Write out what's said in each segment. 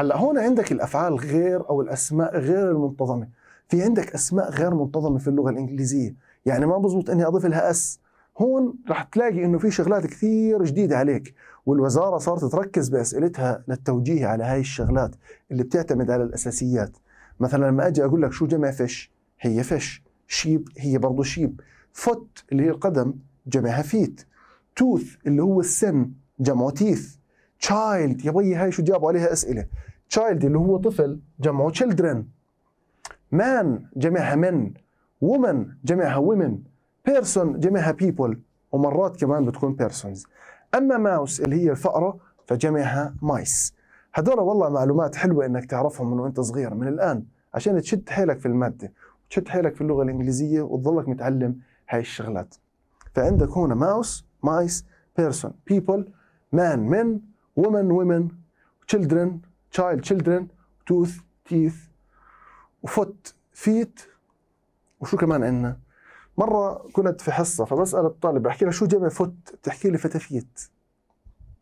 هلا هون عندك الافعال غير او الاسماء غير المنتظمه في عندك اسماء غير منتظمه في اللغه الانجليزيه يعني ما بزبط اني اضيف لها اس هون رح تلاقي انه في شغلات كثير جديده عليك والوزاره صارت تركز باسئلتها للتوجيه على هاي الشغلات اللي بتعتمد على الاساسيات مثلا لما اجي اقول لك شو جمع فش هي فش شيب هي برضه شيب فوت اللي هي القدم جمعها فيت توث اللي هو السن جمعه تيث تشايلد يا بيي هاي شو جابوا عليها اسئله child اللي هو طفل جمعه children man جمعها men woman جمعها women person جمعها people ومرات كمان بتكون persons اما ماوس اللي هي الفأرة فجمعها مايس هدول والله معلومات حلوة انك تعرفهم من وانت صغير من الان عشان تشد حيلك في المادة وتشد حيلك في اللغة الانجليزية وتضلك متعلم هاي الشغلات فعندك هنا ماوس مايس بيرسون بيبول مان من وومن وومن children child children tooth teeth وفوت feet وشو كمان عندنا مرة كنت في حصة فبسأل الطالب بحكي له شو جمع فوت بتحكي لي فتافيت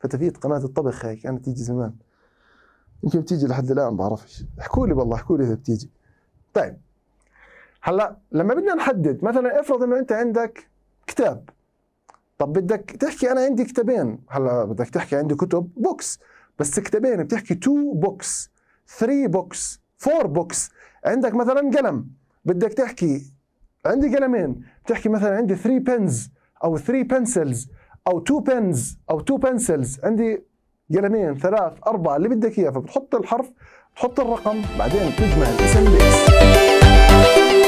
فتافيت قناة الطبخ هاي كانت تيجي زمان يمكن بتيجي لحد الآن بعرفش احكوا لي والله احكوا لي إذا بتيجي طيب هلا لما بدنا نحدد مثلا افرض انه انت عندك كتاب طب بدك تحكي انا عندي كتابين هلا بدك تحكي عندي كتب بوكس بس كتابين بتحكي تو بوكس ثري بوكس فور بوكس عندك مثلا قلم بدك تحكي عندي قلمين بتحكي مثلا عندي ثري بنز او ثري بنسلز او تو بنز او تو بنسلز عندي قلمين ثلاث اربع اللي بدك اياه فبتحط الحرف بتحط الرقم بعدين بتجمع الاسم باسم